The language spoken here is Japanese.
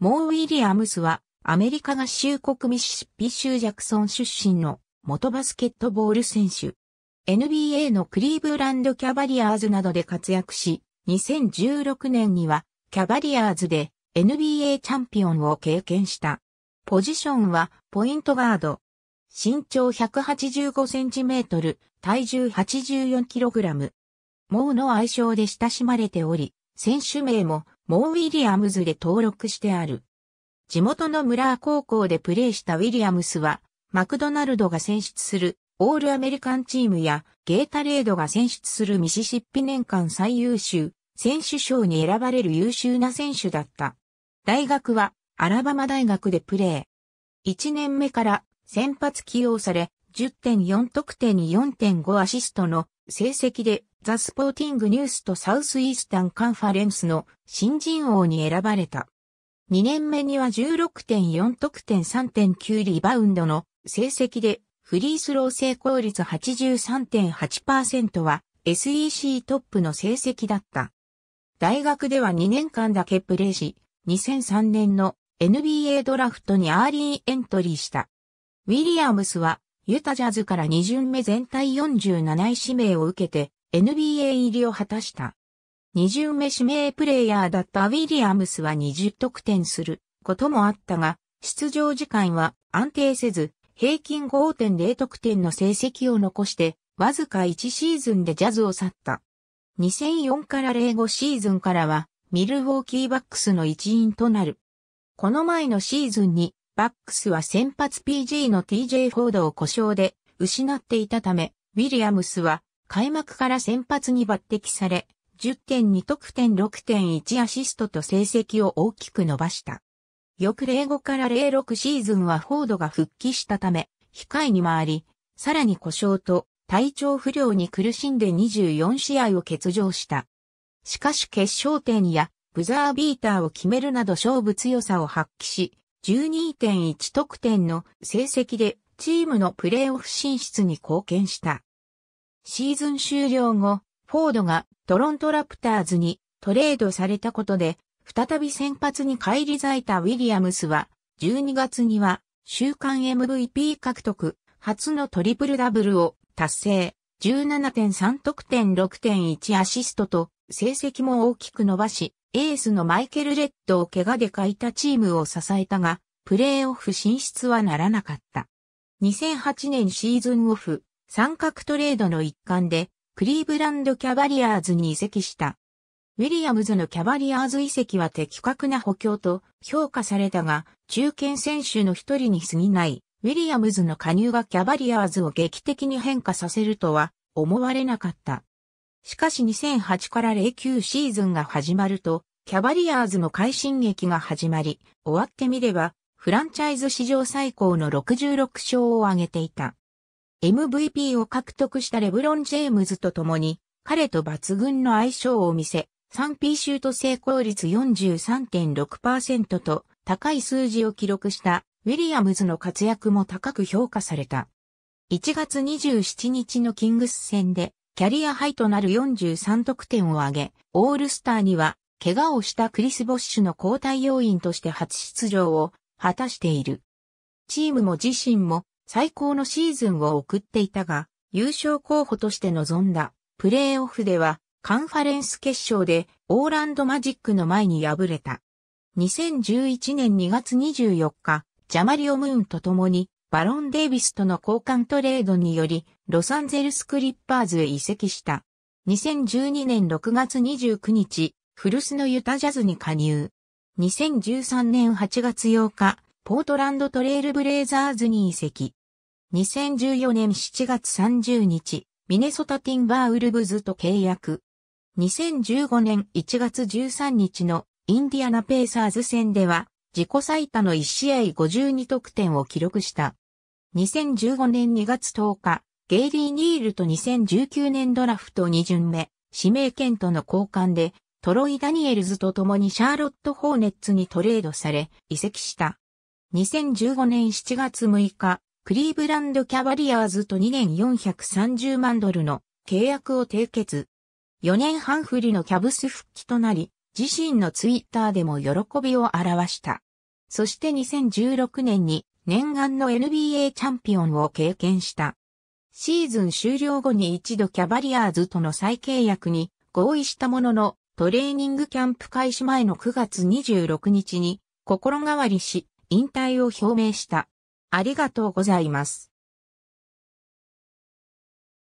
モー・ウィリアムスは、アメリカ合衆国ミシシッピ州ジャクソン出身の元バスケットボール選手。NBA のクリーブランドキャバリアーズなどで活躍し、2016年にはキャバリアーズで NBA チャンピオンを経験した。ポジションはポイントガード。身長1 8 5トル、体重8 4ラム。モーの愛称で親しまれており、選手名もモー・ウィリアムズで登録してある。地元のムラー高校でプレーしたウィリアムスは、マクドナルドが選出するオールアメリカンチームやゲータレードが選出するミシシッピ年間最優秀選手賞に選ばれる優秀な選手だった。大学はアラバマ大学でプレー。1年目から先発起用され、10.4得点に4.5アシストの成績でザ・スポーティング・ニュースとサウスイースタン・カンファレンスの新人王に選ばれた。2年目には16.4得点3.9リバウンドの成績でフリースロー成功率83.8%は SEC トップの成績だった。大学では2年間だけプレーし、2003年の NBA ドラフトにアーリーエントリーした。ウィリアムスはユタジャズから2巡目全体47位指名を受けて NBA 入りを果たした。二巡目指名プレイヤーだったウィリアムスは20得点することもあったが、出場時間は安定せず、平均5.0得点の成績を残して、わずか1シーズンでジャズを去った。2004から05シーズンからは、ミルウォーキーバックスの一員となる。この前のシーズンに、バックスは先発 PG の TJ フォードを故障で失っていたため、ウィリアムスは開幕から先発に抜擢され、10.2得点6.1アシストと成績を大きく伸ばした。翌05から06シーズンはフォードが復帰したため、控えに回り、さらに故障と体調不良に苦しんで24試合を欠場した。しかし決勝点やブザービーターを決めるなど勝負強さを発揮し、12.1得点の成績でチームのプレーオフ進出に貢献した。シーズン終了後、フォードがトロントラプターズにトレードされたことで、再び先発に返り咲いたウィリアムスは、12月には週間 MVP 獲得、初のトリプルダブルを達成、17.3得点6.1アシストと、成績も大きく伸ばし、エースのマイケル・レッドを怪我で欠いたチームを支えたが、プレーオフ進出はならなかった。2008年シーズンオフ、三角トレードの一環で、クリーブランドキャバリアーズに移籍した。ウィリアムズのキャバリアーズ移籍は的確な補強と評価されたが、中堅選手の一人に過ぎない、ウィリアムズの加入がキャバリアーズを劇的に変化させるとは思われなかった。しかし2008から09シーズンが始まると、キャバリアーズの快進撃が始まり、終わってみれば、フランチャイズ史上最高の66勝を挙げていた。MVP を獲得したレブロン・ジェームズと共に、彼と抜群の相性を見せ、3P シュート成功率43.6%と高い数字を記録したウィリアムズの活躍も高く評価された。1月27日のキングス戦でキャリアハイとなる43得点を挙げ、オールスターには怪我をしたクリス・ボッシュの交代要員として初出場を果たしている。チームも自身も最高のシーズンを送っていたが、優勝候補として臨んだプレーオフではカンファレンス決勝でオーランドマジックの前に敗れた。2011年2月24日、ジャマリオ・ムーンと共にバロン・デイビスとの交換トレードによりロサンゼルス・クリッパーズへ移籍した。2012年6月29日、フルスのユタジャズに加入。2013年8月8日、ポートランドトレイルブレイザーズに移籍。2014年7月30日、ミネソタティンバーウルブズと契約。2015年1月13日のインディアナペーサーズ戦では、自己最多の1試合52得点を記録した。2015年2月10日、ゲイリー・ニールと2019年ドラフト2巡目、指名権との交換で、トロイ・ダニエルズと共にシャーロット・ホーネッツにトレードされ、移籍した。2015年7月6日、クリーブランドキャバリアーズと2年430万ドルの契約を締結。4年半振りのキャブス復帰となり、自身のツイッターでも喜びを表した。そして2016年に念願の NBA チャンピオンを経験した。シーズン終了後に一度キャバリアーズとの再契約に合意したものの、トレーニングキャンプ開始前の9月26日に心変わりし、引退を表明した。ありがとうございます。